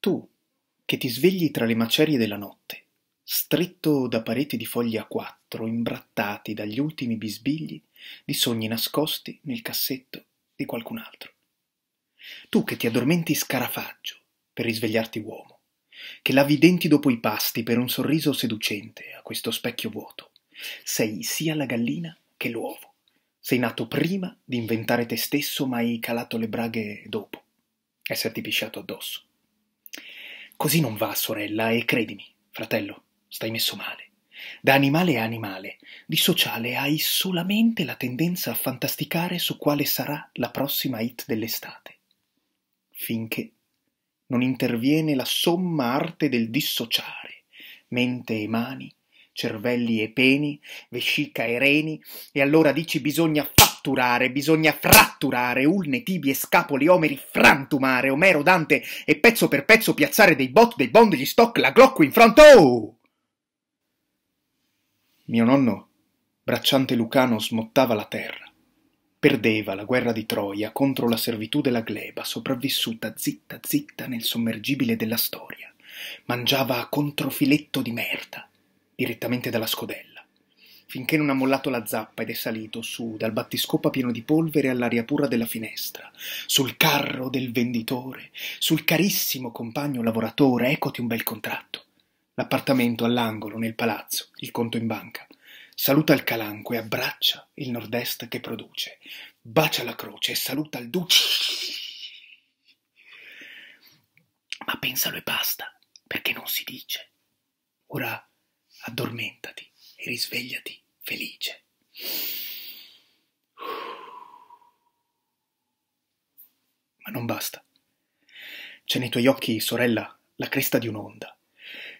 Tu, che ti svegli tra le macerie della notte, stretto da pareti di foglie a quattro, imbrattati dagli ultimi bisbigli di sogni nascosti nel cassetto di qualcun altro. Tu che ti addormenti scarafaggio per risvegliarti uomo, che lavi i denti dopo i pasti per un sorriso seducente a questo specchio vuoto, sei sia la gallina che l'uovo. Sei nato prima di inventare te stesso, ma hai calato le braghe dopo, esserti pisciato addosso. Così non va, sorella, e credimi, fratello, stai messo male. Da animale a animale, di sociale hai solamente la tendenza a fantasticare su quale sarà la prossima hit dell'estate. Finché non interviene la somma arte del dissociare, mente e mani, cervelli e peni, vescica e reni, e allora dici bisogna fare fratturare, bisogna fratturare, ulne, tibie, scapoli, omeri, frantumare, Omero, Dante, e pezzo per pezzo piazzare dei bot, dei bond, gli stock, la glocco in fronte, oh! Mio nonno, bracciante lucano, smottava la terra. Perdeva la guerra di Troia contro la servitù della gleba, sopravvissuta zitta zitta nel sommergibile della storia. Mangiava a controfiletto di merda, direttamente dalla scodella finché non ha mollato la zappa ed è salito su dal battiscopa pieno di polvere all'aria pura della finestra, sul carro del venditore, sul carissimo compagno lavoratore, eccoti un bel contratto. L'appartamento all'angolo, nel palazzo, il conto in banca. Saluta il calanco e abbraccia il nord-est che produce. Bacia la croce e saluta il duce. Ma pensalo e basta, perché non si dice. Ora addormentati e risvegliati felice. Ma non basta. C'è nei tuoi occhi, sorella, la cresta di un'onda.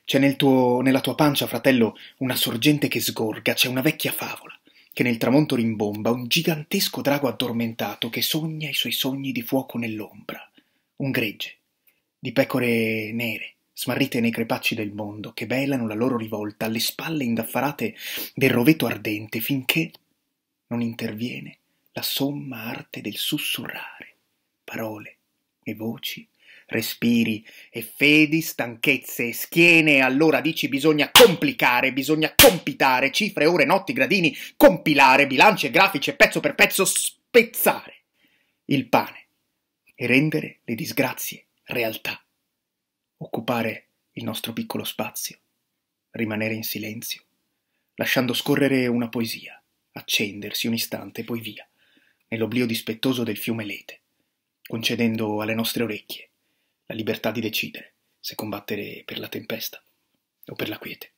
C'è nel nella tua pancia, fratello, una sorgente che sgorga, c'è una vecchia favola, che nel tramonto rimbomba, un gigantesco drago addormentato che sogna i suoi sogni di fuoco nell'ombra, un gregge, di pecore nere, smarrite nei crepacci del mondo, che belano la loro rivolta alle spalle indaffarate del roveto ardente, finché non interviene la somma arte del sussurrare, parole e voci, respiri e fedi, stanchezze e schiene, allora dici bisogna complicare, bisogna compitare, cifre, ore, notti, gradini, compilare, bilance, grafici, pezzo per pezzo, spezzare il pane e rendere le disgrazie realtà occupare il nostro piccolo spazio, rimanere in silenzio, lasciando scorrere una poesia, accendersi un istante e poi via, nell'oblio dispettoso del fiume Lete, concedendo alle nostre orecchie la libertà di decidere se combattere per la tempesta o per la quiete.